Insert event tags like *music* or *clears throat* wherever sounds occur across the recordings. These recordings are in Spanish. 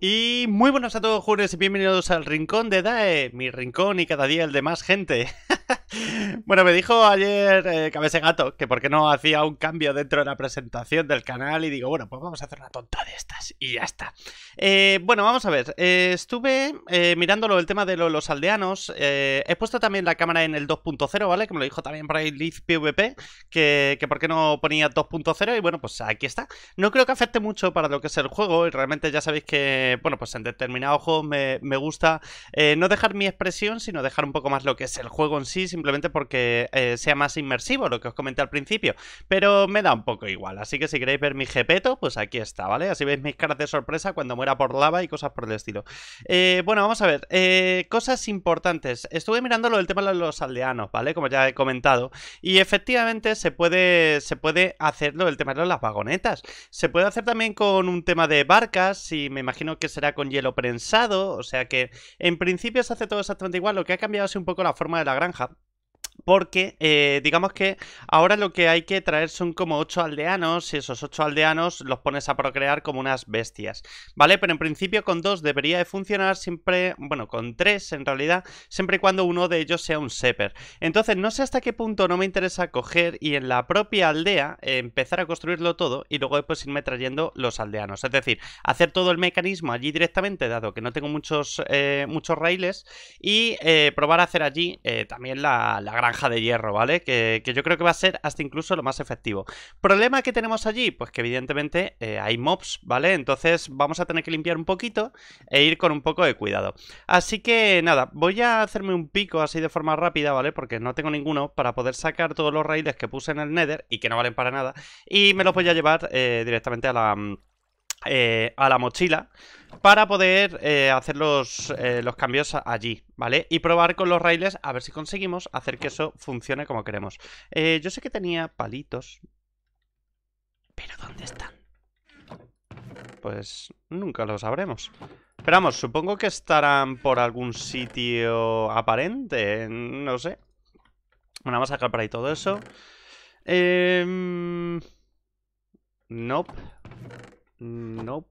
Y muy buenas a todos, jugadores, y bienvenidos al Rincón de DAE, mi rincón y cada día el de más gente. *laughs* bueno, me dijo ayer eh, Cabece Gato que por qué no hacía un cambio dentro de la presentación del canal y digo, bueno, pues vamos a hacer una tonta de estas y ya está. Eh, bueno, vamos a ver, eh, estuve eh, mirándolo el tema de los aldeanos, he puesto también la cámara en el 2.0, ¿vale? Que me lo dijo también por ahí Liz PvP, que, que por qué no ponía 2.0 y bueno, pues aquí está. No creo que afecte mucho para lo que es el juego y realmente ya sabéis que, bueno, pues en determinados juegos me, me gusta no dejar mi expresión, sino dejar un poco más lo que es el juego en sí, simplemente porque eh, sea más inmersivo, lo que os comenté al principio. Pero me da un poco igual, así que si queréis ver mi jepeto, pues aquí está, ¿vale? Así veis mis caras de sorpresa cuando muera por lava y cosas por el estilo. Eh, bueno, vamos a ver, eh, cosas importantes. Estuve mirando lo del tema de los aldeanos, ¿vale? Como ya he comentado. Y efectivamente se puede, se puede hacerlo el tema de las vagonetas. Se puede hacer también con un tema de barcas y me imagino que será con hielo prensado. O sea que en principio se hace todo exactamente igual. Lo que ha cambiado es un poco la forma de la granja porque eh, digamos que ahora lo que hay que traer son como 8 aldeanos y esos 8 aldeanos los pones a procrear como unas bestias, ¿vale? Pero en principio con dos debería de funcionar siempre, bueno, con tres en realidad, siempre y cuando uno de ellos sea un Seper. Entonces no sé hasta qué punto no me interesa coger y en la propia aldea eh, empezar a construirlo todo y luego después irme trayendo los aldeanos, es decir, hacer todo el mecanismo allí directamente, dado que no tengo muchos, eh, muchos raíles, y probar a hacer allí también la, la granja de hierro, ¿vale? Que, yo creo que va a ser hasta incluso lo más efectivo. ¿Problema que tenemos allí? Pues que evidentemente eh, hay mobs, ¿vale? Entonces vamos a tener que limpiar un poquito e ir con un poco de cuidado. Así que nada, voy a hacerme un pico así de forma rápida, ¿vale? Porque no tengo ninguno para poder sacar todos los raíles que puse en el Nether y que no valen para nada. Y me los voy a llevar eh, directamente a la... Mm, eh, a la mochila para poder eh, hacer los, eh, los, cambios allí, ¿vale? Y probar con los raíles a ver si conseguimos hacer que eso funcione como queremos. Eh, yo sé que tenía palitos, pero ¿dónde están? Pues nunca lo sabremos. Esperamos. supongo que estarán por algún sitio aparente, no sé. Bueno, vamos a sacar por ahí todo eso. Eh... Nope. Nope.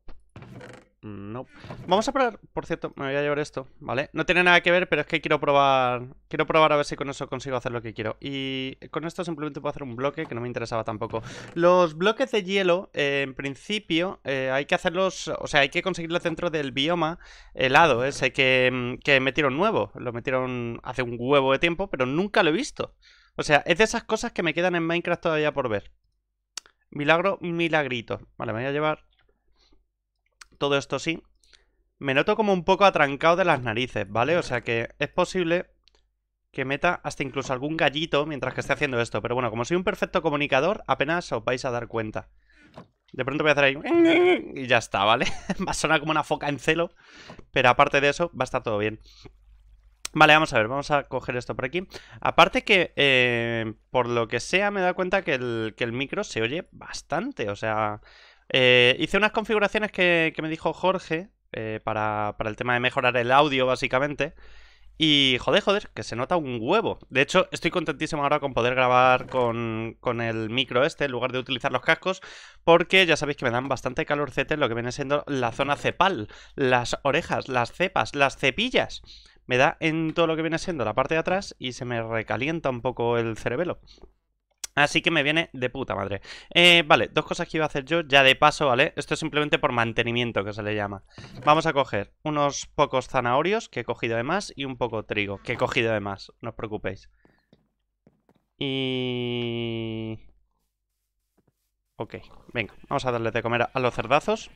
No. Vamos a probar, por cierto, me voy a llevar esto, ¿vale? No tiene nada que ver, pero es que quiero probar... Quiero probar a ver si con eso consigo hacer lo que quiero. Y con esto simplemente puedo hacer un bloque que no me interesaba tampoco. Los bloques de hielo, eh, en principio, eh, hay que hacerlos... O sea, hay que conseguirlos dentro del bioma helado ese ¿eh? que, mm, que metieron nuevo. Lo metieron hace un huevo de tiempo, pero nunca lo he visto. O sea, es de esas cosas que me quedan en Minecraft todavía por ver. Milagro, milagrito. Vale, me voy a llevar todo esto sí, me noto como un poco atrancado de las narices, ¿vale? O sea que es posible que meta hasta incluso algún gallito mientras que esté haciendo esto. Pero bueno, como soy un perfecto comunicador, apenas os vais a dar cuenta. De pronto voy a hacer ahí... Y ya está, ¿vale? *laughs* Va a sonar como una foca en celo. Pero aparte de eso, va a estar todo bien. Vale, vamos a ver, vamos a coger esto por aquí. Aparte que, eh, por lo que sea, me da cuenta que el, que el micro se oye bastante. O sea, eh, hice unas configuraciones que, me dijo Jorge eh, para, el tema de mejorar el audio, básicamente. Y joder, joder, que se nota un huevo. De hecho, estoy contentísimo ahora con poder grabar con, con el micro este en lugar de utilizar los cascos, porque ya sabéis que me dan bastante calorcete en lo que viene siendo la zona cepal, las orejas, las cepas, las cepillas. Me da en todo lo que viene siendo la parte de atrás y se me recalienta un poco el cerebelo. Así que me viene de puta madre. Eh, vale, dos cosas que iba a hacer yo, ya de paso, ¿vale? Esto es simplemente por mantenimiento que se le llama. Vamos a coger unos pocos zanahorios que he cogido de más y un poco trigo que he cogido de más, no os preocupéis. Y... Ok, venga, vamos a darle de comer a los cerdazos.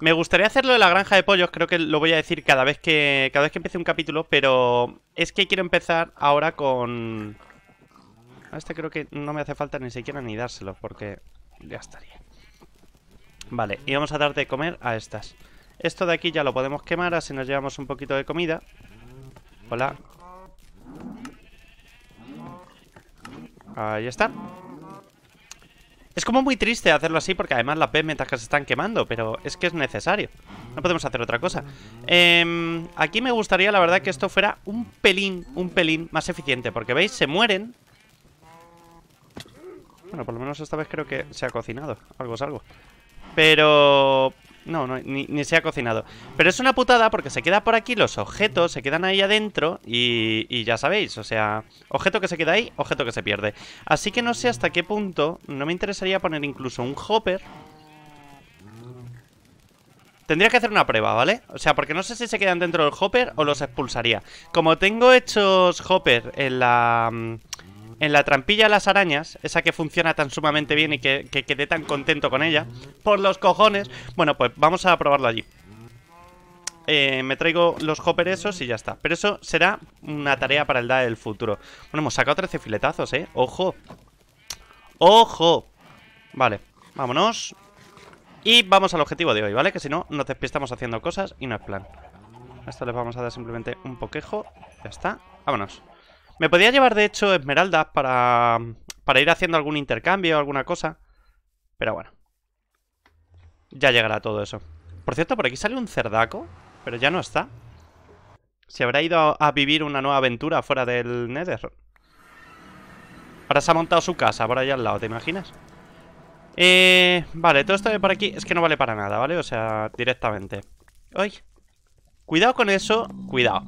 Me gustaría hacerlo de la granja de pollos, creo que lo voy a decir cada vez que cada vez que empiece un capítulo, pero es que quiero empezar ahora con este creo que no me hace falta ni siquiera ni dárselo porque ya estaría. Vale, y vamos a dar de comer a estas. Esto de aquí ya lo podemos quemar, así nos llevamos un poquito de comida. Hola. Ahí está. Es como muy triste hacerlo así porque además las pegmetas se están quemando, pero es que es necesario. No podemos hacer otra cosa. Em, aquí me gustaría, la verdad, que esto fuera un pelín, un pelín más eficiente, porque veis, se mueren bueno, por lo menos esta vez creo que se ha cocinado. Algo es algo. Pero... No, ni, se ha cocinado. Pero es una putada porque se queda por aquí los objetos, se quedan ahí adentro y, y ya sabéis, o sea, objeto que se queda ahí, objeto que se pierde. Así que no sé hasta qué punto, no me interesaría poner incluso un hopper Tendría que hacer una prueba, ¿vale? O sea, porque no sé si se quedan dentro del hopper o los expulsaría. Como tengo hechos hopper en la... Mm, en la trampilla de las arañas, esa que funciona tan sumamente bien y que, que quedé tan contento con ella, por los cojones. Bueno, pues vamos a probarlo allí. Eh, me traigo los hoppers esos y ya está. Pero eso será una tarea para el DAE del futuro. Bueno, hemos sacado 13 filetazos, ¿eh? ¡Ojo! ¡Ojo! Vale, vámonos. Y vamos al objetivo de hoy, ¿vale? Que si no, nos despistamos haciendo cosas y no es plan. A esto les vamos a dar simplemente un poquejo. Ya está. Vámonos. Me podía llevar, de hecho, esmeraldas para, para ir haciendo algún intercambio o alguna cosa. Pero bueno. Ya llegará todo eso. Por cierto, por aquí sale un cerdaco, pero ya no está. Se habrá ido a, vivir una nueva aventura fuera del Nether. Ahora se ha montado su casa por allá al lado, ¿te imaginas? Eh, vale, todo esto de por aquí es que no vale para nada, ¿vale? O sea, directamente. ¡Ay! Cuidado con eso, cuidado.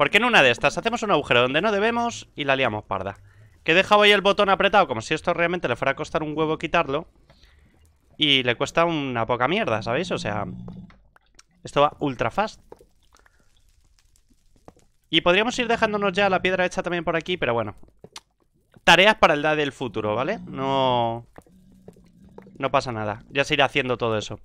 Porque en una de estas hacemos un agujero donde no debemos y la liamos parda. Que he dejado ahí el botón apretado como si esto realmente le fuera a costar un huevo quitarlo. Y le cuesta una poca mierda, ¿sabéis? O sea, esto va ultra fast. Y podríamos ir dejándonos ya la piedra hecha también por aquí, pero bueno. Tareas para el día del futuro, ¿vale? No... No pasa nada. Ya se irá haciendo todo eso.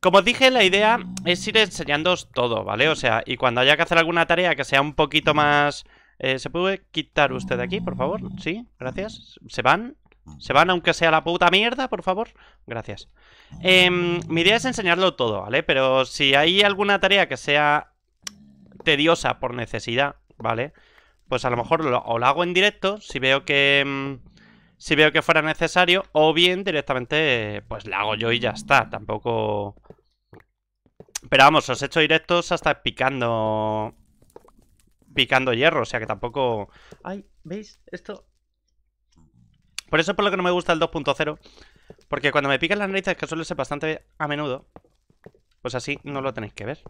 Como dije, la idea es ir enseñándoos todo, ¿vale? O sea, y cuando haya que hacer alguna tarea que sea un poquito más... Eh, ¿Se puede quitar usted de aquí, por favor? Sí, gracias. ¿Se van? ¿Se van aunque sea la puta mierda, por favor? Gracias. Em, mi idea es enseñarlo todo, ¿vale? Pero si hay alguna tarea que sea tediosa por necesidad, ¿vale? Pues a lo mejor lo, la hago en directo, si veo que... Em, si veo que fuera necesario, o bien directamente pues la hago yo y ya está, tampoco... Pero vamos, os he hecho directos hasta picando... Picando hierro, o sea que tampoco... Ay, ¿veis? Esto... Por eso es por lo que no me gusta el 2.0, porque cuando me pican las narices, que suele ser bastante a menudo, pues así no lo tenéis que ver.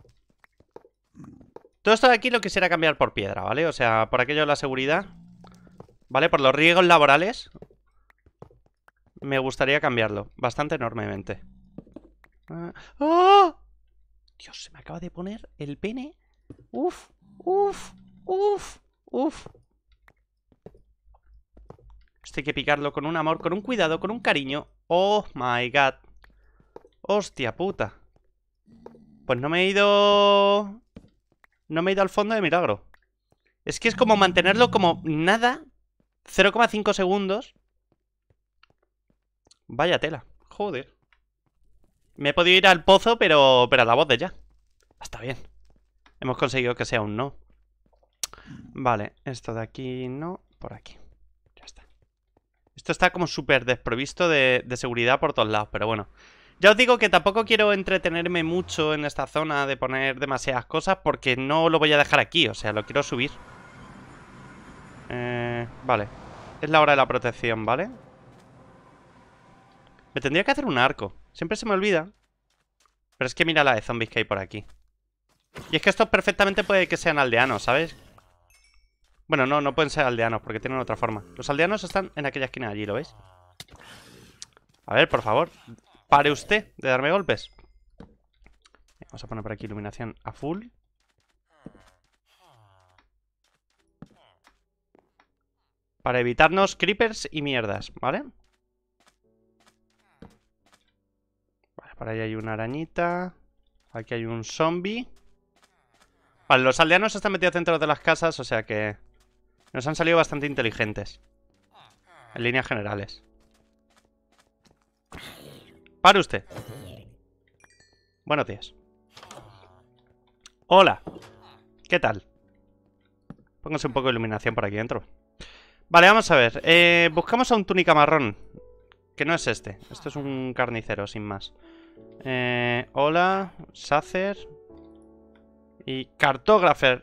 Todo esto de aquí lo quisiera cambiar por piedra, ¿vale? O sea, por aquello de la seguridad... ¿Vale? Por los riesgos laborales me gustaría cambiarlo, bastante enormemente. Ah, ¡ah! Dios, se me acaba de poner el pene. Uf, uf, uf, uf. Esto hay que picarlo con un amor, con un cuidado, con un cariño. Oh my god. Hostia puta. Pues no me he ido... No me he ido al fondo de milagro. Es que es como mantenerlo como nada. 0,5 segundos. Vaya tela. Joder. Me he podido ir al pozo, pero, pero a la voz de ya. Está bien. Hemos conseguido que sea un no. Vale, esto de aquí no, por aquí. Ya está. Esto está como súper desprovisto de, seguridad por todos lados, pero bueno. Ya os digo que tampoco quiero entretenerme mucho en esta zona de poner demasiadas cosas porque no lo voy a dejar aquí, o sea, lo quiero subir. Eh, vale. Es la hora de la protección, ¿vale? Me tendría que hacer un arco. Siempre se me olvida. Pero es que mira la de zombies que hay por aquí. Y es que estos perfectamente puede que sean aldeanos, ¿sabes? Bueno, no, no pueden ser aldeanos porque tienen otra forma. Los aldeanos están en aquella esquina allí, ¿lo veis? A ver, por favor. Pare usted de darme golpes. Vamos a poner por aquí iluminación a full. Para evitarnos creepers y mierdas, ¿vale? Por ahí hay una arañita. Aquí hay un zombie. Vale, los aldeanos están metidos dentro de las casas, o sea que... Nos han salido bastante inteligentes. En líneas generales. Para usted. Buenos días. Hola. ¿Qué tal? Pónganse un poco de iluminación por aquí dentro. Vale, vamos a ver. Eh, buscamos a un túnica marrón. Que no es este. Esto es un carnicero, sin más. Eh, hola, Sacer y Cartógrafer.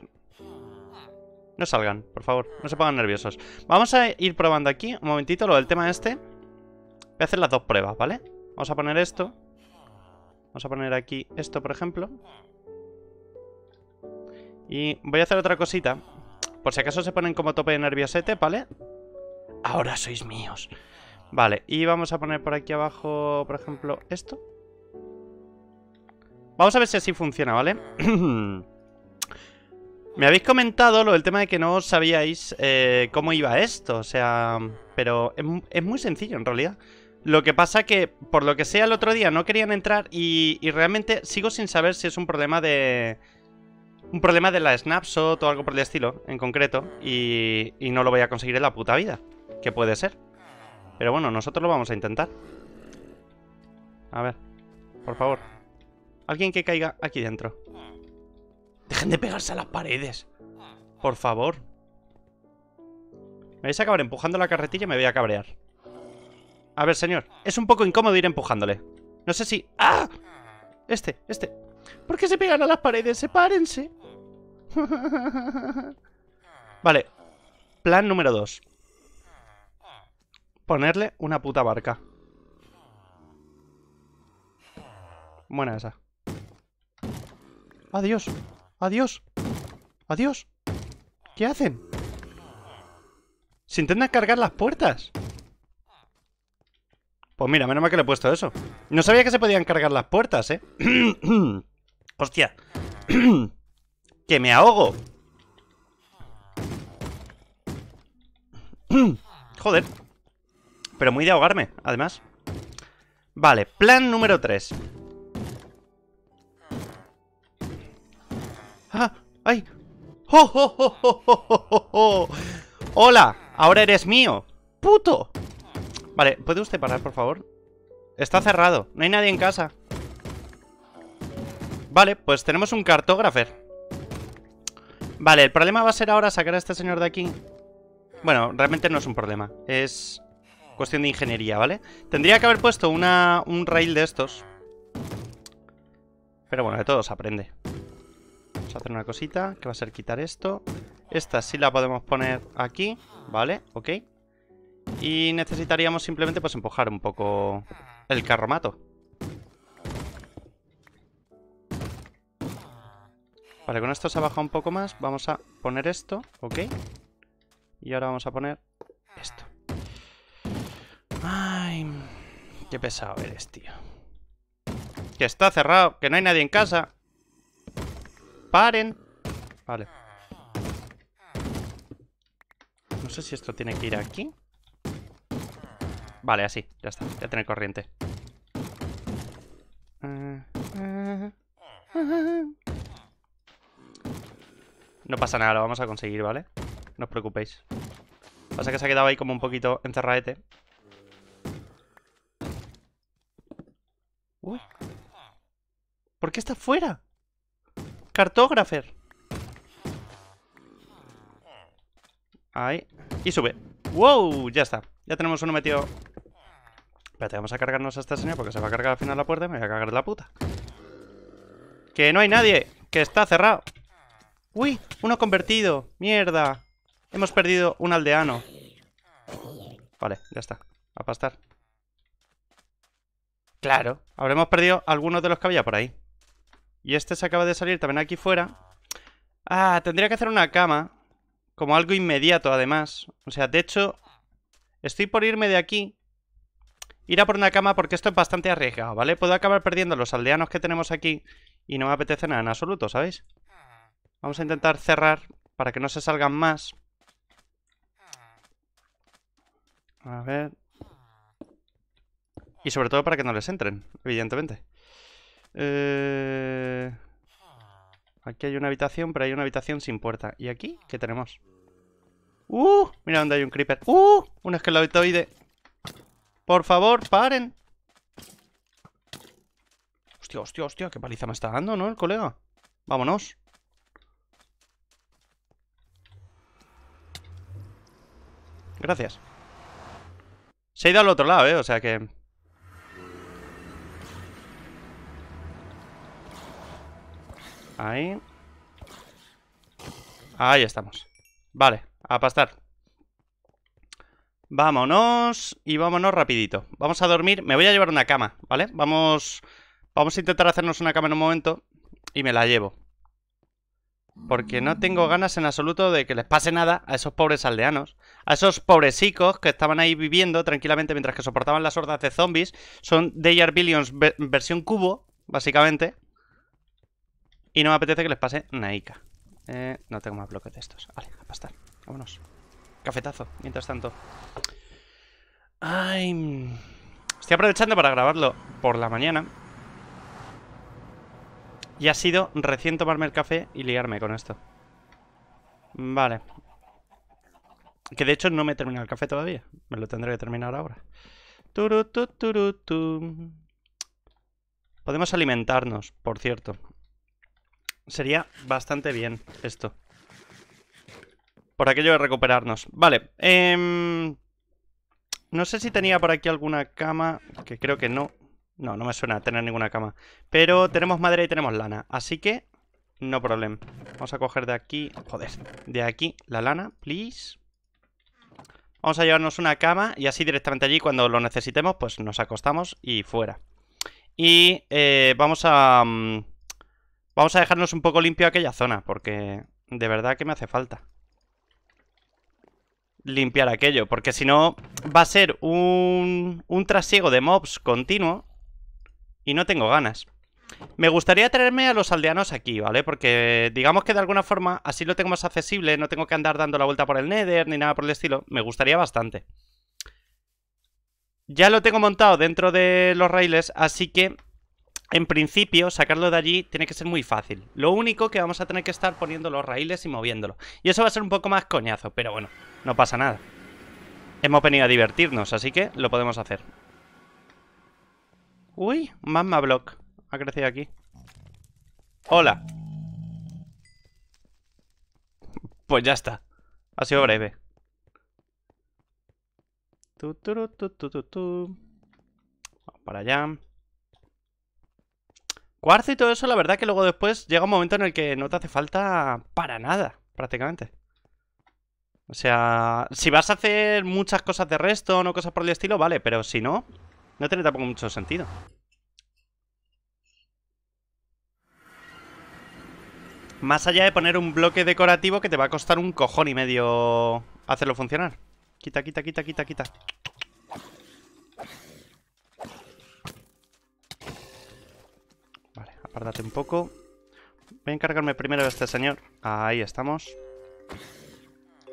No salgan, por favor, no se pongan nerviosos. Vamos a ir probando aquí, un momentito, lo del tema este. Voy a hacer las dos pruebas, ¿vale? Vamos a poner esto. Vamos a poner aquí esto, por ejemplo. Y voy a hacer otra cosita. Por si acaso se ponen como tope de nerviosete, ¿vale? Ahora sois míos. Vale, y vamos a poner por aquí abajo, por ejemplo, esto. Vamos a ver si así funciona, ¿vale? *clears throat* Me habéis comentado lo del tema de que no sabíais eh, cómo iba esto, o sea... Pero es, muy sencillo, en realidad. Lo que pasa que, por lo que sea, el otro día no querían entrar y, realmente sigo sin saber si es un problema de... Un problema de la snapshot o algo por el estilo, en concreto. Y, y no lo voy a conseguir en la puta vida, que puede ser. Pero bueno, nosotros lo vamos a intentar. A ver, por favor. Alguien que caiga aquí dentro. Dejen de pegarse a las paredes. Por favor. Me vais a acabar empujando la carretilla y me voy a cabrear. A ver, señor. Es un poco incómodo ir empujándole. No sé si... ¡Ah! Este, este. ¿Por qué se pegan a las paredes? ¡Sepárense! *laughs* vale. Plan número dos Ponerle una puta barca. Buena esa. Adiós. Adiós. Adiós. ¿Qué hacen? Se intentan cargar las puertas. Pues mira, menos mal que le he puesto eso. No sabía que se podían cargar las puertas, ¿eh? *clears throat* Hostia. *clears throat* que me ahogo. *clears throat* Joder. Pero muy de ahogarme, además. Vale, plan número 3. ¡Ah! ¡Ay! hola Ahora eres mío. ¡Puto! Vale, ¿puede usted parar, por favor? Está cerrado. No hay nadie en casa. Vale, pues tenemos un cartógrafer. Vale, el problema va a ser ahora sacar a este señor de aquí. Bueno, realmente no es un problema. Es cuestión de ingeniería, ¿vale? Tendría que haber puesto una, un rail de estos. Pero bueno, de todos aprende hacer una cosita que va a ser quitar esto. Esta sí la podemos poner aquí, ¿vale? Ok. Y necesitaríamos simplemente pues empujar un poco el carromato. Vale, con esto se ha bajado un poco más. Vamos a poner esto, ¿ok? Y ahora vamos a poner esto. Ay, qué pesado eres, tío. Que está cerrado, que no hay nadie en casa paren. Vale. No sé si esto tiene que ir aquí. Vale, así. Ya está. Ya tiene corriente. No pasa nada, lo vamos a conseguir, ¿vale? No os preocupéis. Pasa que se ha quedado ahí como un poquito encerraete. Uy. ¿Por qué está fuera? Cartógrafer. Ahí. Y sube. ¡Wow! Ya está. Ya tenemos uno metido. Espérate, vamos a cargarnos a esta señora porque se va a cargar al final la puerta y me voy a cagar la puta. ¡Que no hay nadie! ¡Que está cerrado! ¡Uy! ¡Uno convertido! ¡Mierda! Hemos perdido un aldeano. Vale, ya está. A pastar. Claro, habremos perdido algunos de los que había por ahí. Y este se acaba de salir también aquí fuera. Ah, tendría que hacer una cama. Como algo inmediato, además. O sea, de hecho, estoy por irme de aquí. Ir a por una cama porque esto es bastante arriesgado, ¿vale? Puedo acabar perdiendo los aldeanos que tenemos aquí y no me apetece nada en absoluto, ¿sabéis? Vamos a intentar cerrar para que no se salgan más. A ver. Y sobre todo para que no les entren, evidentemente. Eh, aquí hay una habitación, pero hay una habitación sin puerta. ¿Y aquí? ¿Qué tenemos? ¡Uh! Mira dónde hay un creeper. ¡Uh! Un esqueletoide. Por favor, paren. Hostia, hostia, hostia. Qué paliza me está dando, ¿no? El colega. Vámonos. Gracias. Se ha ido al otro lado, ¿eh? O sea que... Ahí. Ahí estamos. Vale, a pastar. Vámonos y vámonos rapidito. Vamos a dormir. Me voy a llevar una cama, ¿vale? Vamos, vamos a intentar hacernos una cama en un momento y me la llevo. Porque no tengo ganas en absoluto de que les pase nada a esos pobres aldeanos. A esos pobrecicos que estaban ahí viviendo tranquilamente mientras que soportaban las hordas de zombies. Son They Billions versión cubo, básicamente. Y no me apetece que les pase Naika. Eh, no tengo más bloques de estos. Vale, a pasar Vámonos. Cafetazo, mientras tanto. Ay. Mm. Estoy aprovechando para grabarlo por la mañana. Y ha sido recién tomarme el café y liarme con esto. Vale. Que de hecho no me he terminado el café todavía. Me lo tendré que terminar ahora. Podemos alimentarnos, por cierto. Sería bastante bien esto. Por aquello de recuperarnos. Vale. Em, no sé si tenía por aquí alguna cama, que creo que no. No, no me suena tener ninguna cama. Pero tenemos madera y tenemos lana. Así que, no problema. Vamos a coger de aquí, joder, de aquí la lana, please. Vamos a llevarnos una cama y así directamente allí cuando lo necesitemos, pues nos acostamos y fuera. Y eh, vamos a... Mm, Vamos a dejarnos un poco limpio aquella zona, porque de verdad que me hace falta limpiar aquello, porque si no va a ser un, un trasiego de mobs continuo y no tengo ganas. Me gustaría traerme a los aldeanos aquí, ¿vale? Porque digamos que de alguna forma así lo tengo más accesible, no tengo que andar dando la vuelta por el Nether ni nada por el estilo, me gustaría bastante. Ya lo tengo montado dentro de los raíles, así que en principio, sacarlo de allí tiene que ser muy fácil. Lo único que vamos a tener que estar poniendo los raíles y moviéndolo. Y eso va a ser un poco más coñazo, pero bueno, no pasa nada. Hemos venido a divertirnos, así que lo podemos hacer. Uy, Magma Block. Ha crecido aquí. Hola. Pues ya está. Ha sido breve. Vamos para allá. Cuarzo y todo eso, la verdad que luego después llega un momento en el que no te hace falta para nada, prácticamente. O sea, si vas a hacer muchas cosas de resto o cosas por el estilo, vale, pero si no, no tiene tampoco mucho sentido. Más allá de poner un bloque decorativo que te va a costar un cojón y medio hacerlo funcionar. Quita, quita, quita, quita, quita. Apártate un poco. Voy a encargarme primero de este señor. Ahí estamos.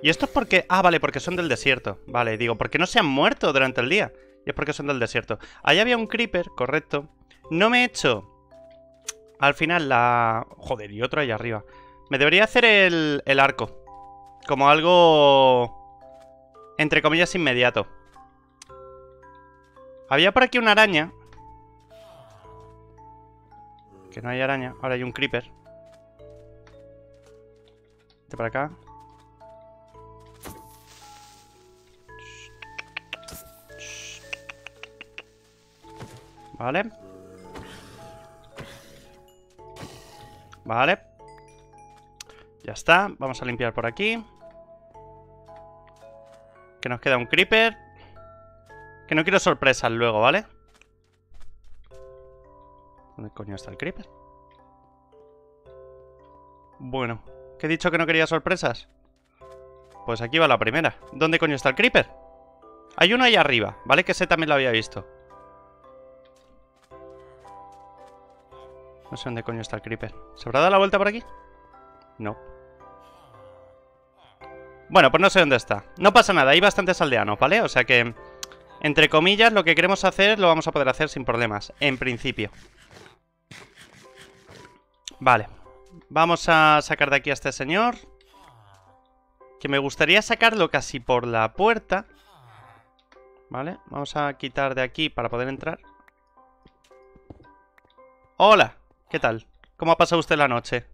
¿Y esto es porque...? Ah, vale, porque son del desierto. Vale, digo, porque no se han muerto durante el día. Y es porque son del desierto. Ahí había un creeper, correcto. No me he hecho... Al final la... Joder, y otro ahí arriba. Me debería hacer el, el arco. Como algo... Entre comillas, inmediato. Había por aquí una araña que no hay araña. Ahora hay un creeper. Este para acá. Vale. Vale. Ya está. Vamos a limpiar por aquí. Que nos queda un creeper. Que no quiero sorpresas luego, ¿vale? ¿Dónde coño está el creeper? Bueno, ¿qué he dicho que no quería sorpresas? Pues aquí va la primera. ¿Dónde coño está el creeper? Hay uno ahí arriba, ¿vale? Que ese también lo había visto. No sé dónde coño está el creeper. ¿Se habrá dado la vuelta por aquí? No. Bueno, pues no sé dónde está. No pasa nada, hay bastantes aldeanos, ¿vale? O sea que, entre comillas, lo que queremos hacer lo vamos a poder hacer sin problemas, en principio. Vale. Vamos a sacar de aquí a este señor. Que me gustaría sacarlo casi por la puerta. Vale, vamos a quitar de aquí para poder entrar. Hola, ¿qué tal? ¿Cómo ha pasado usted la noche?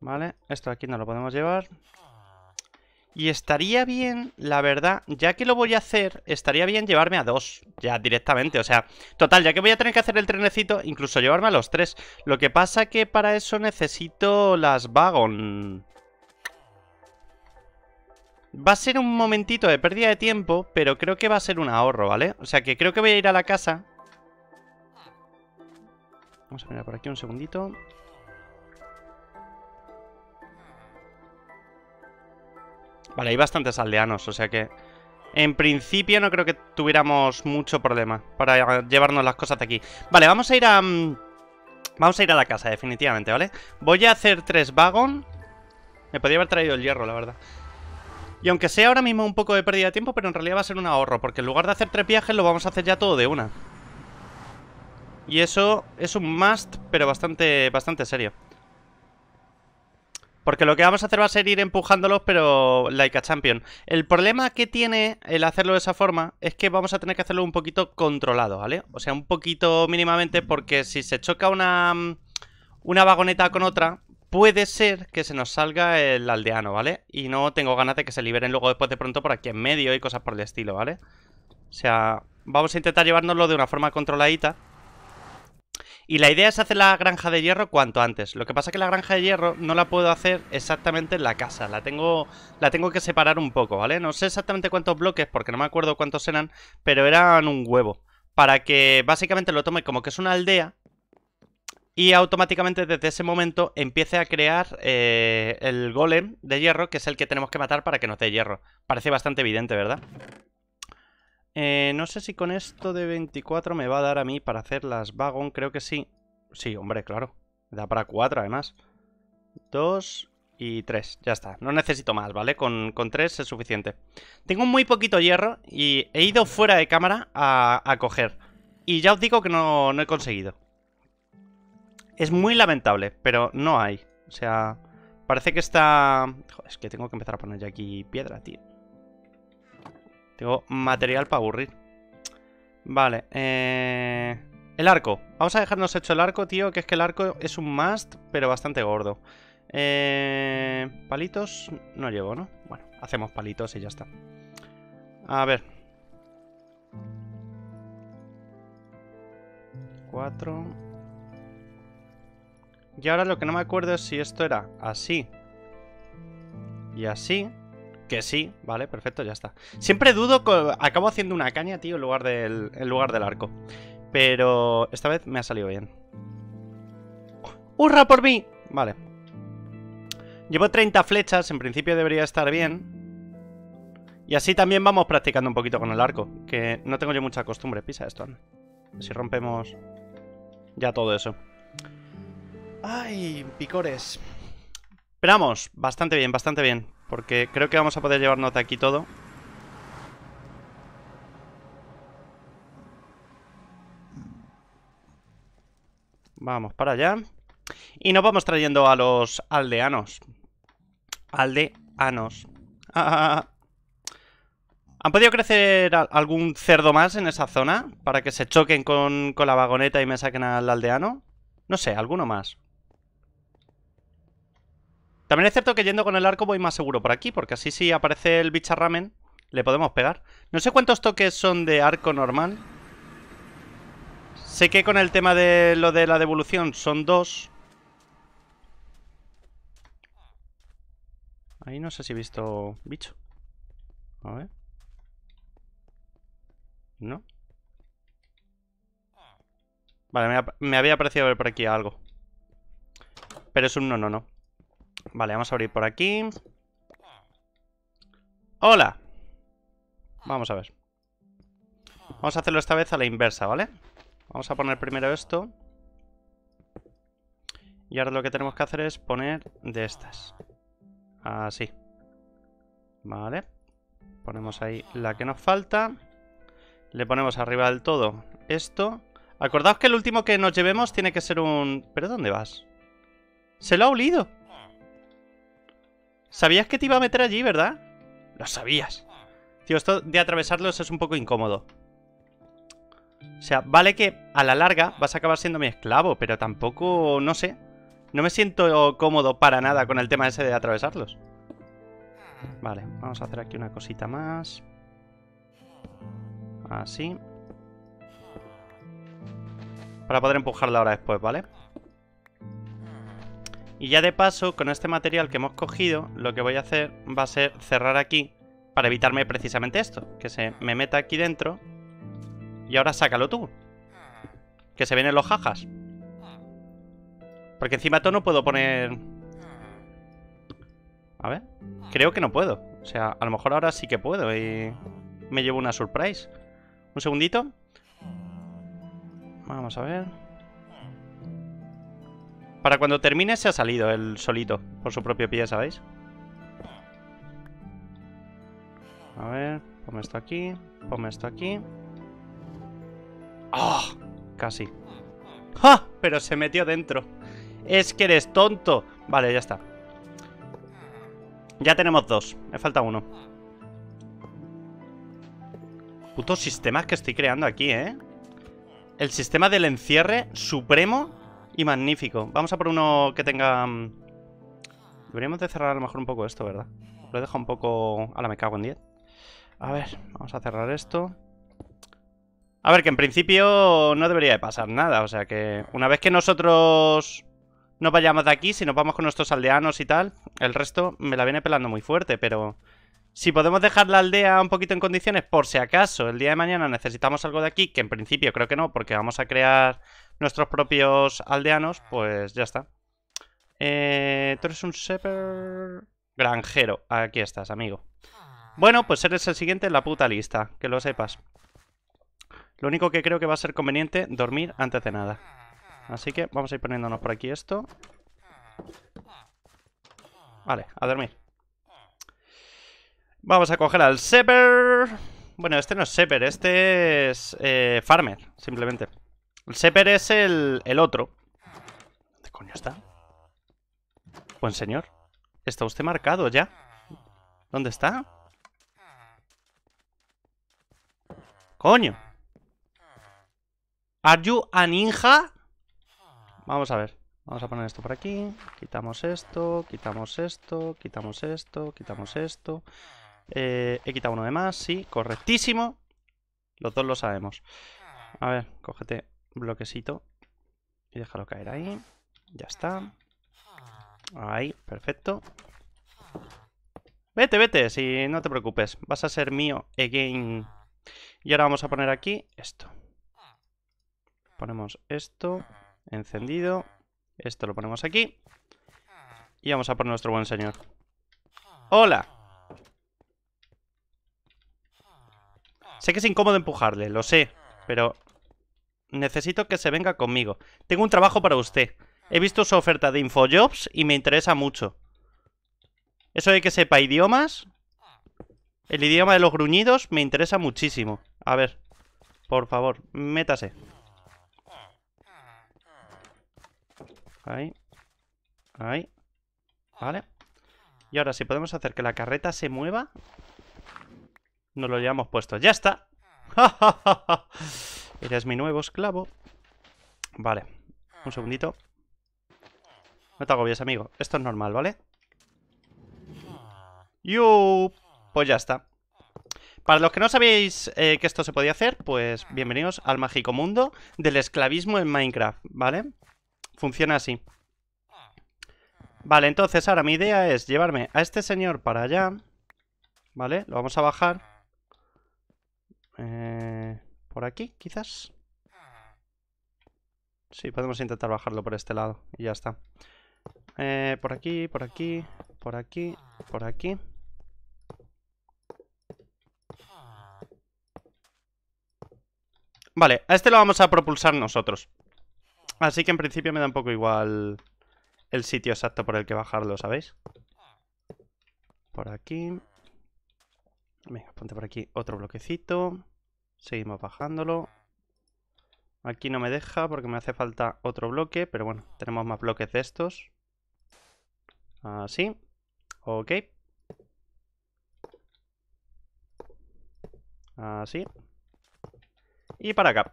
Vale, esto aquí no lo podemos llevar. Y estaría bien, la verdad, ya que lo voy a hacer, estaría bien llevarme a dos, ya directamente, o sea, total, ya que voy a tener que hacer el trenecito, incluso llevarme a los tres. Lo que pasa que para eso necesito las vagón Va a ser un momentito de pérdida de tiempo, pero creo que va a ser un ahorro, ¿vale? O sea que creo que voy a ir a la casa. Vamos a mirar por aquí un segundito. Vale, hay bastantes aldeanos, o sea que... En principio no creo que tuviéramos mucho problema para llevarnos las cosas de aquí. Vale, vamos a ir a... Mm, vamos a ir a la casa, definitivamente, ¿vale? Voy a hacer tres vagón. Me podría haber traído el hierro, la verdad. Y aunque sea ahora mismo un poco de pérdida de tiempo, pero en realidad va a ser un ahorro, porque en lugar de hacer tres viajes lo vamos a hacer ya todo de una. Y eso es un must, pero bastante, bastante serio. Porque lo que vamos a hacer va a ser ir empujándolos, pero like a champion. El problema que tiene el hacerlo de esa forma es que vamos a tener que hacerlo un poquito controlado, ¿vale? O sea, un poquito mínimamente, porque si se choca una, una vagoneta con otra, puede ser que se nos salga el aldeano, ¿vale? Y no tengo ganas de que se liberen luego después de pronto por aquí en medio y cosas por el estilo, ¿vale? O sea, vamos a intentar llevárnoslo de una forma controladita. Y la idea es hacer la granja de hierro cuanto antes. Lo que pasa es que la granja de hierro no la puedo hacer exactamente en la casa. La tengo, la tengo que separar un poco, ¿vale? No sé exactamente cuántos bloques, porque no me acuerdo cuántos eran, pero eran un huevo. Para que básicamente lo tome como que es una aldea y automáticamente desde ese momento empiece a crear eh, el golem de hierro, que es el que tenemos que matar para que nos dé hierro. Parece bastante evidente, ¿verdad? Eh, no sé si con esto de 24 me va a dar a mí para hacer las vagon. Creo que sí. Sí, hombre, claro. me Da para 4 además. 2 y 3. Ya está. No necesito más, ¿vale? Con, con 3 es suficiente. Tengo muy poquito hierro y he ido fuera de cámara a, coger. Y ya os digo que no, no he conseguido. Es muy lamentable, pero no hay. O sea, parece que está... Joder, es que tengo que empezar a poner ya aquí piedra, tío. Tengo material para aburrir. Vale, eh... El arco. Vamos a dejarnos hecho el arco, tío, que es que el arco es un must, pero bastante gordo. Eh... Palitos no llevo, ¿no? Bueno, hacemos palitos y ya está. A ver. Cuatro. Y ahora lo que no me acuerdo es si esto era así. Y así. Que sí, vale, perfecto, ya está. Siempre dudo, acabo haciendo una caña, tío, en lugar del, lugar del arco. Pero esta vez me ha salido bien. ¡Hurra por mí! Vale. Llevo 30 flechas, en principio debería estar bien. Y así también vamos practicando un poquito con el arco, que no tengo yo mucha costumbre. Pisa esto, Si rompemos ya todo eso. ¡Ay, picores! Esperamos, bastante bien, bastante bien. Porque creo que vamos a poder llevarnos de aquí todo. Vamos para allá. Y nos vamos trayendo a los aldeanos. Aldeanos. *laughs* ¿Han podido crecer algún cerdo más en esa zona? Para que se choquen con la vagoneta y me saquen al aldeano. No sé, alguno más. También es cierto que yendo con el arco voy más seguro por aquí, porque así si aparece el bicharramen, le podemos pegar. No sé cuántos toques son de arco normal. Sé que con el tema de lo de la devolución son dos. Ahí no sé si he visto bicho. A ver. ¿No? Vale, me, me había parecido ver por aquí algo. Pero es un no, no, no. Vale, vamos a abrir por aquí. ¡Hola! Vamos a ver. Vamos a hacerlo esta vez a la inversa, ¿vale? Vamos a poner primero esto. Y ahora lo que tenemos que hacer es poner de estas. Así. Vale. Ponemos ahí la que nos falta. Le ponemos arriba del todo esto. Acordaos que el último que nos llevemos tiene que ser un... ¿Pero dónde vas? ¡Se lo ha olido! Sabías que te iba a meter allí, ¿verdad? Lo sabías. Tío, esto de atravesarlos es un poco incómodo. O sea, vale que a la larga vas a acabar siendo mi esclavo, pero tampoco, no sé. No me siento cómodo para nada con el tema ese de atravesarlos. Vale, vamos a hacer aquí una cosita más. Así. Para poder empujarla ahora después, ¿vale? Y ya de paso, con este material que hemos cogido, lo que voy a hacer va a ser cerrar aquí para evitarme precisamente esto. Que se me meta aquí dentro. Y ahora sácalo tú. Que se vienen los jajas. Porque encima todo no puedo poner... A ver. Creo que no puedo. O sea, a lo mejor ahora sí que puedo y... Me llevo una surprise. Un segundito. Vamos a ver. Para cuando termine se ha salido el solito, por su propio pie, ¿sabéis? A ver, ponme esto aquí, ponme esto aquí. ¡Ah! Casi. ¡Ja! Pero se metió dentro. Es que eres tonto. Vale, ya está. Ya tenemos dos. Me falta uno. Putos sistemas que estoy creando aquí, ¿eh? El sistema del encierre supremo y magnífico. Vamos a por uno que tenga... Mm, deberíamos de cerrar a lo mejor un poco esto, ¿verdad? Lo he dejado un poco... Ahora me cago en 10. A ver, vamos a cerrar esto. A ver, que en principio no debería de pasar nada. O sea que una vez que nosotros nos vayamos de aquí, si nos vamos con nuestros aldeanos y tal, el resto me la viene pelando muy fuerte, pero... Si podemos dejar la aldea un poquito en condiciones, por si acaso el día de mañana necesitamos algo de aquí, que en principio creo que no, porque vamos a crear nuestros propios aldeanos, pues ya está. Eh, Tú eres un Sepper Granjero. Aquí estás, amigo. Bueno, pues eres el siguiente en la puta lista. Que lo sepas. Lo único que creo que va a ser conveniente, dormir antes de nada. Así que vamos a ir poniéndonos por aquí esto. Vale, a dormir. Vamos a coger al Seper. Bueno, este no es Seper, este es eh, Farmer, simplemente. El Sepper es el, el otro. ¿Dónde coño está? Buen señor. Está usted marcado ya. ¿Dónde está? Coño. ¿Are you a ninja? Vamos a ver. Vamos a poner esto por aquí. Quitamos esto, quitamos esto, quitamos esto, quitamos esto. Eh, he quitado uno de más, sí, correctísimo. Los dos lo sabemos. A ver, cógete bloquecito y déjalo caer ahí. Ya está. Ahí, perfecto. Vete, vete, si no te preocupes. Vas a ser mío again. Y ahora vamos a poner aquí esto. Ponemos esto, encendido. Esto lo ponemos aquí. Y vamos a por nuestro buen señor. ¡Hola! Sé que es incómodo empujarle, lo sé. Pero Necesito que se venga conmigo. Tengo un trabajo para usted. He visto su oferta de InfoJobs y me interesa mucho. Eso de que sepa idiomas... El idioma de los gruñidos me interesa muchísimo. A ver, por favor, métase. Ahí. Ahí. Vale. Y ahora, si podemos hacer que la carreta se mueva... Nos lo llevamos puesto. ¡Ya está! Ja, *laughs* Eres mi nuevo esclavo. Vale. Un segundito. No te agobies, amigo. Esto es normal, ¿vale? ¡Yup! Pues ya está. Para los que no sabéis eh, que esto se podía hacer, pues bienvenidos al mágico mundo del esclavismo en Minecraft, ¿vale? Funciona así. Vale, entonces ahora mi idea es llevarme a este señor para allá. ¿Vale? Lo vamos a bajar. Eh... ¿Por aquí, quizás? Ah. Sí, podemos intentar bajarlo por este lado y ya está. Eh, por aquí, por aquí, por aquí, por aquí. Ah. Vale, a este lo vamos a propulsar nosotros. Así que en principio me da un poco igual el sitio exacto por el que bajarlo, ¿sabéis? Por aquí. Venga, ponte por aquí otro bloquecito. Seguimos bajándolo. Aquí no me deja porque me hace falta otro bloque, pero bueno, tenemos más bloques de estos. Así. Ok. Así. Y para acá.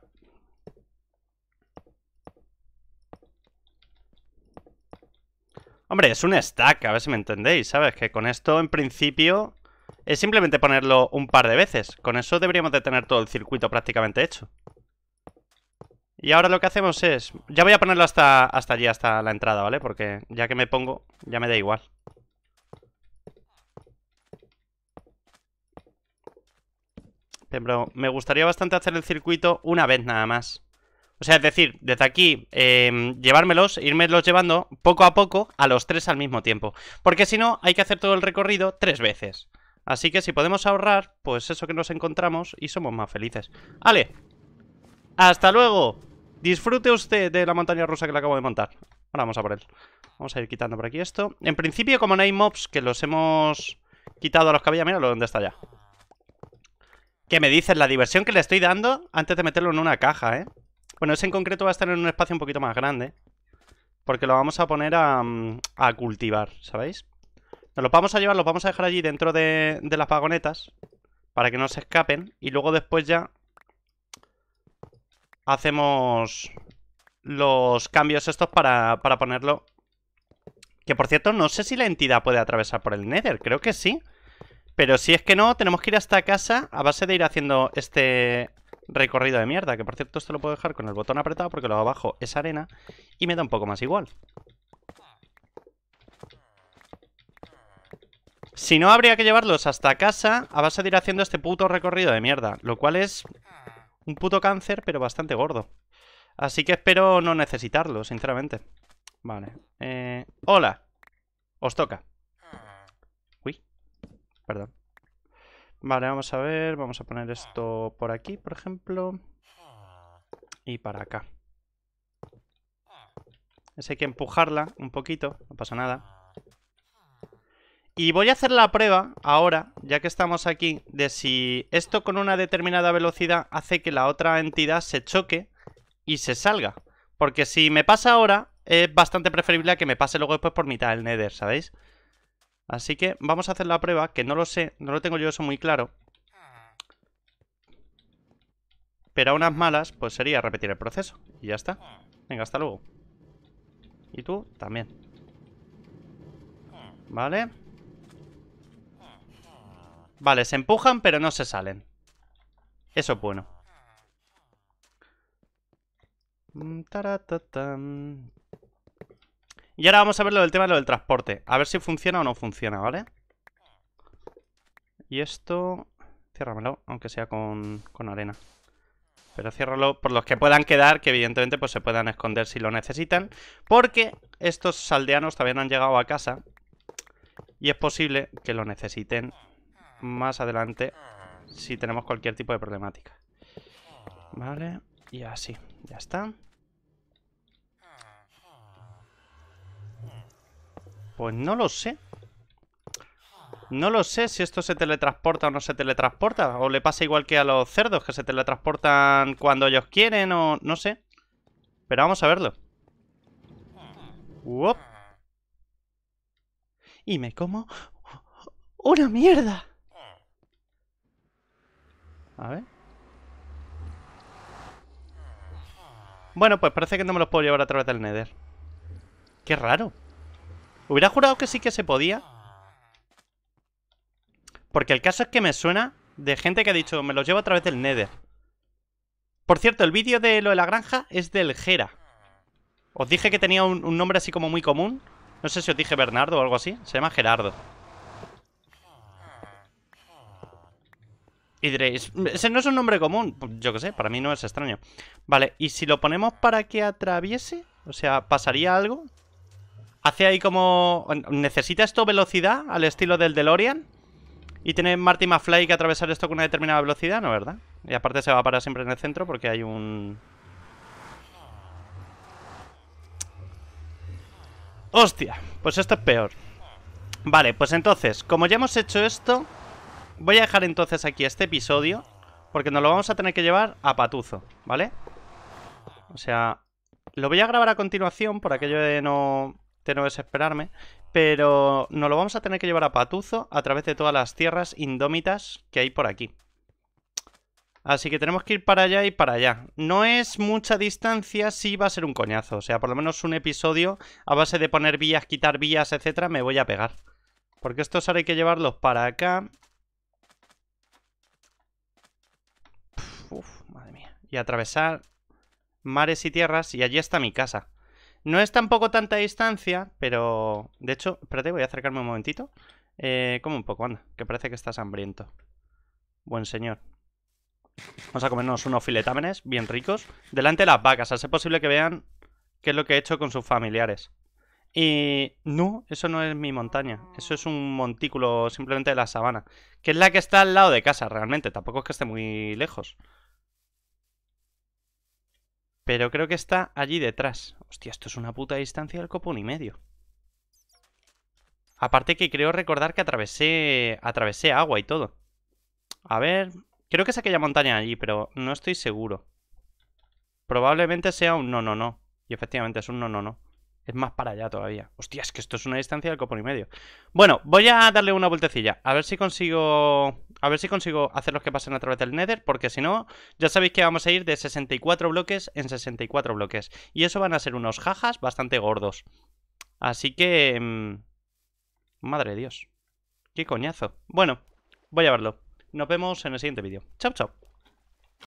Hombre, es un stack, a ver si me entendéis, ¿sabes? Que con esto, en principio, es simplemente ponerlo un par de veces. Con eso deberíamos de tener todo el circuito prácticamente hecho. Y ahora lo que hacemos es... Ya voy a ponerlo hasta, hasta allí, hasta la entrada, ¿vale? Porque ya que me pongo, ya me da igual. Pero me gustaría bastante hacer el circuito una vez nada más. O sea, es decir, desde aquí eh, llevármelos, los llevando poco a poco a los tres al mismo tiempo. Porque si no, hay que hacer todo el recorrido tres veces. Así que si podemos ahorrar, pues eso que nos encontramos y somos más felices. ¡Ale! ¡Hasta luego! Disfrute usted de la montaña rusa que le acabo de montar. Ahora vamos a por él. Vamos a ir quitando por aquí esto. En principio, como no hay mobs que los hemos quitado a los que había, míralo dónde está ya. ¿Qué me dices? La diversión que le estoy dando antes de meterlo en una caja, ¿eh? Bueno, ese en concreto va a estar en un espacio un poquito más grande. Porque lo vamos a poner a, mm, a cultivar, ¿sabéis? los vamos a llevar, los vamos a dejar allí dentro de, las vagonetas para que no se escapen y luego después ya hacemos los cambios estos para, para ponerlo. Que por cierto, no sé si la entidad puede atravesar por el Nether, creo que sí. Pero si es que no, tenemos que ir hasta casa a base de ir haciendo este recorrido de mierda. Que por cierto, esto lo puedo dejar con el botón apretado porque lo abajo es arena y me da un poco más igual. Si no, habría que llevarlos hasta casa a base de ir haciendo este puto recorrido de mierda. Lo cual es un puto cáncer, pero bastante gordo. Así que espero no necesitarlo, sinceramente. Vale. Eh, hola. Os toca. Uy. Perdón. Vale, vamos a ver. Vamos a poner esto por aquí, por ejemplo. Y para acá. Esa hay que empujarla un poquito. No pasa nada. Y voy a hacer la prueba ahora, ya que estamos aquí, de si esto con una determinada velocidad hace que la otra entidad se choque y se salga. Porque si me pasa ahora, es bastante preferible a que me pase luego después por mitad del Nether, ¿sabéis? Así que vamos a hacer la prueba, que no lo sé, no lo tengo yo eso muy claro. Pero a unas malas, pues sería repetir el proceso. Y ya está. Venga, hasta luego. Y tú también. Vale. Vale, se empujan, pero no se salen. Eso es bueno. Mm, y ahora vamos a ver lo del tema lo del transporte. A ver si funciona o no funciona, ¿vale? Y esto... Ciérramelo, aunque sea con, con arena. Pero ciérralo por los que puedan quedar, que evidentemente pues se puedan esconder si lo necesitan. Porque estos aldeanos también han llegado a casa. Y es posible que lo necesiten más adelante si tenemos cualquier tipo de problemática. Vale, y así, ya está. Pues no lo sé. No lo sé si esto se teletransporta o no se teletransporta. O le pasa igual que a los cerdos, que se teletransportan cuando ellos quieren o no sé. Pero vamos a verlo. Y me como una mierda. A ver. Bueno, pues parece que no me los puedo llevar a través del Nether. Qué raro. Hubiera jurado que sí que se podía. Porque el caso es que me suena de gente que ha dicho, me los llevo a través del Nether. Por cierto, el vídeo de lo de la granja es del Jera. Os dije que tenía un nombre así como muy común. No sé si os dije Bernardo o algo así. Se llama Gerardo. Y diréis, ese no es un nombre común. Pues yo qué sé, para mí no es extraño. Vale, y si lo ponemos para que atraviese, o sea, ¿pasaría algo? Hace ahí como... ¿Necesita esto velocidad al estilo del DeLorean? Y tiene Marty McFly que atravesar esto con una determinada velocidad, ¿no verdad? Y aparte se va a parar siempre en el centro porque hay un... ¡Hostia! Pues esto es peor. Vale, pues entonces, como ya hemos hecho esto voy a dejar entonces aquí este episodio Porque nos lo vamos a tener que llevar a Patuzo, ¿vale? O sea, lo voy a grabar a continuación por aquello de no, de no desesperarme Pero nos lo vamos a tener que llevar a Patuzo a través de todas las tierras indómitas que hay por aquí Así que tenemos que ir para allá y para allá. No es mucha distancia, sí va a ser un coñazo. O sea, por lo menos un episodio a base de poner vías, quitar vías, etcétera, me voy a pegar. Porque estos ahora hay que llevarlos para acá. madre mía. Y atravesar mares y tierras. Y allí está mi casa. No es tampoco tanta distancia, pero... De hecho, espérate, voy a acercarme un momentito. Eh, como un poco, anda, que parece que estás hambriento. Buen señor. Vamos a comernos unos filetámenes bien ricos. Delante de las vacas, a ser posible que vean qué es lo que he hecho con sus familiares. Y no, eso no es mi montaña. Eso es un montículo simplemente de la sabana. Que es la que está al lado de casa, realmente. Tampoco es que esté muy lejos. Pero creo que está allí detrás. Hostia, esto es una puta distancia del copón y medio. Aparte que creo recordar que atravesé, atravesé agua y todo. A ver... Creo que es aquella montaña allí, pero no estoy seguro. Probablemente sea un no, no, no. Y efectivamente es un no, no, no. Es más para allá todavía. Hostia, es que esto es una distancia del copón y medio. Bueno, voy a darle una vueltecilla. A ver si consigo a ver si consigo hacer los que pasen a través del Nether, porque si no, ya sabéis que vamos a ir de 64 bloques en 64 bloques. Y eso van a ser unos jajas bastante gordos. Así que... Mm, madre de Dios. Qué coñazo. Bueno, voy a verlo. Nos vemos en el siguiente vídeo. Chao, chao.